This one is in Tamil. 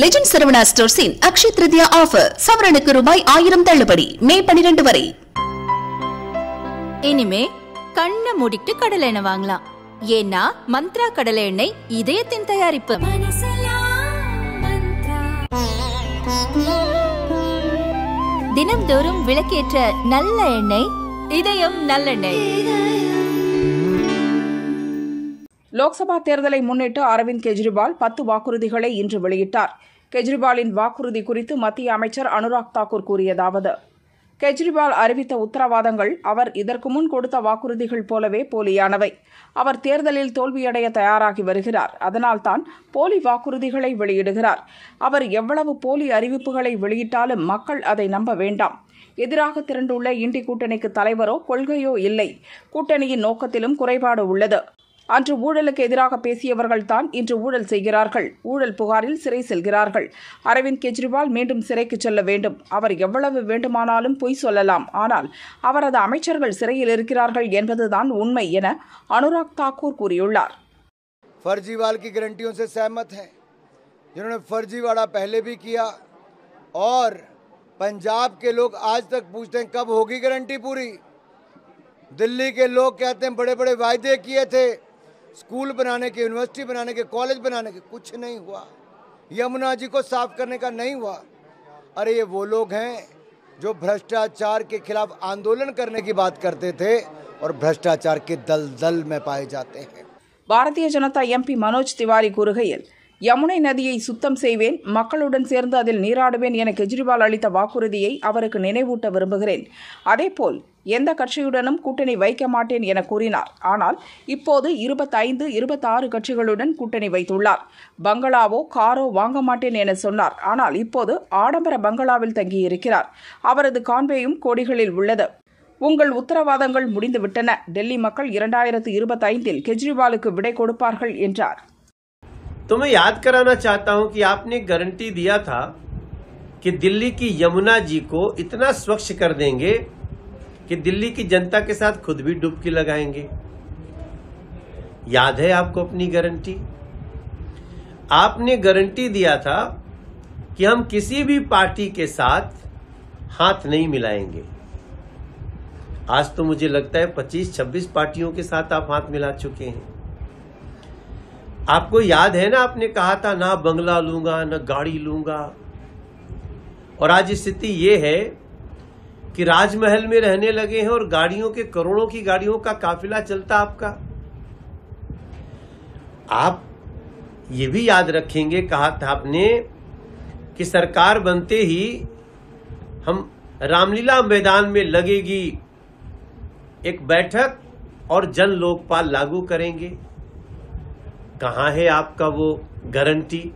லெஜண்ட் சரவணா ஸ்டோர்ஸின் அக்ஷய திருதியா ஆஃபர் சவரனுக்கு ரூபாய் ஆயிரம் தள்ளுபடி மே பனிரெண்டு வரை இனிமே கண்ணை மூடிட்டு கடலை எண்ணெய் வாங்கலாம் ஏன்னா மந்த்ரா கடலை எண்ணெய் இதயத்தின் தயாரிப்பு தினம்தோறும் விளக்கேற்ற நல்ல எண்ணெய் இதயம் நல்லெண்ணெய் லோக்சபா தேர்தலை முன்னிட்டு அரவிந்த் கெஜ்ரிவால் பத்து வாக்குறுதிகளை இன்று வெளியிட்டார் கெஜ்ரிவாலின் வாக்குறுதி குறித்து மத்திய அமைச்சர் அனுராக் தாக்கூர் கூறியதாவது கெஜ்ரிவால் அறிவித்த உத்தரவாதங்கள் அவர் இதற்கு முன் கொடுத்த வாக்குறுதிகள் போலவே போலியானவை அவர் தேர்தலில் தோல்வியடைய தயாராகி வருகிறார் அதனால்தான் போலி வாக்குறுதிகளை வெளியிடுகிறார் அவர் எவ்வளவு போலி அறிவிப்புகளை வெளியிட்டாலும் மக்கள் அதை நம்ப வேண்டாம் எதிராக திரண்டுள்ள இண்டி கூட்டணிக்கு தலைவரோ கொள்கையோ இல்லை கூட்டணியின் நோக்கத்திலும் குறைபாடு உள்ளது அன்று ஊழலுக்கு எதிராக பேசியவர்கள் தான் இன்று ஊழல் செய்கிறார்கள் ஊழல் புகாரில் சிறை செல்கிறார்கள் அரவிந்த் கெஜ்ரிவால் மீண்டும் சிறைக்கு செல்ல வேண்டும் அவர் எவ்வளவு வேண்டுமானாலும் பொய் சொல்லலாம் ஆனால் அவரது அமைச்சர்கள் சிறையில் இருக்கிறார்கள் என்பதுதான் உண்மை என அனுராக் தாக்கூர் கூறியுள்ளார் फर्जीवाल की गारंटियों से सहमत हैं जिन्होंने फर्जीवाड़ा पहले भी किया और पंजाब के लोग आज तक पूछते हैं कब होगी गारंटी पूरी दिल्ली के लोग कहते हैं बड़े बड़े वायदे किए थे स्कूल बनाने के यूनिवर्सिटी बनाने के कॉलेज बनाने के कुछ नहीं हुआ यमुना जी को साफ करने का नहीं हुआ अरे ये वो लोग हैं जो भ्रष्टाचार के खिलाफ आंदोलन करने की बात करते थे और भ्रष्टाचार के दल दल में पाए जाते हैं जनता एम पी मनोज तिवारी கூறுகையில் யமுனை நதியை சுத்தம் செய்வேன் மக்களுடன் சேர்ந்து அதில் நீராடுவேன் என கெஜ்ரிவால் அளித்த வாக்குறுதியை அவருக்கு நினைவூட்ட விரும்புகிறேன் அதேபோல் எந்த கட்சியுடனும் கூட்டணி வைக்க மாட்டேன் என கூறினார் ஆனால் இப்போது இருபத்தைந்து இருபத்தாறு கட்சிகளுடன் கூட்டணி வைத்துள்ளார் பங்களாவோ காரோ வாங்க மாட்டேன் என சொன்னார் ஆனால் இப்போது ஆடம்பர பங்களாவில் தங்கியிருக்கிறார் அவரது கான்வேயும் கோடிகளில் உள்ளது உங்கள் உத்தரவாதங்கள் முடிந்துவிட்டன டெல்லி மக்கள் இரண்டாயிரத்து இருபத்தைந்தில் கெஜ்ரிவாலுக்கு விடை கொடுப்பார்கள் என்றார் तो मैं याद कराना चाहता हूं कि आपने गारंटी दिया था कि दिल्ली की यमुना जी को इतना स्वच्छ कर देंगे कि दिल्ली की जनता के साथ खुद भी डुबकी लगाएंगे याद है आपको अपनी गारंटी आपने गारंटी दिया था कि हम किसी भी पार्टी के साथ हाथ नहीं मिलाएंगे आज तो मुझे लगता है 25-26 पार्टियों के साथ आप हाथ मिला चुके हैं आपको याद है ना आपने कहा था ना बंगला लूंगा ना गाड़ी लूंगा और आज स्थिति ये है कि राजमहल में रहने लगे हैं और गाड़ियों के करोड़ों की गाड़ियों का काफिला चलता आपका आप ये भी याद रखेंगे कहा था आपने कि सरकार बनते ही हम रामलीला मैदान में लगेगी एक बैठक और जन लोकपाल लागू करेंगे कहाँ है आपका वो गारंटी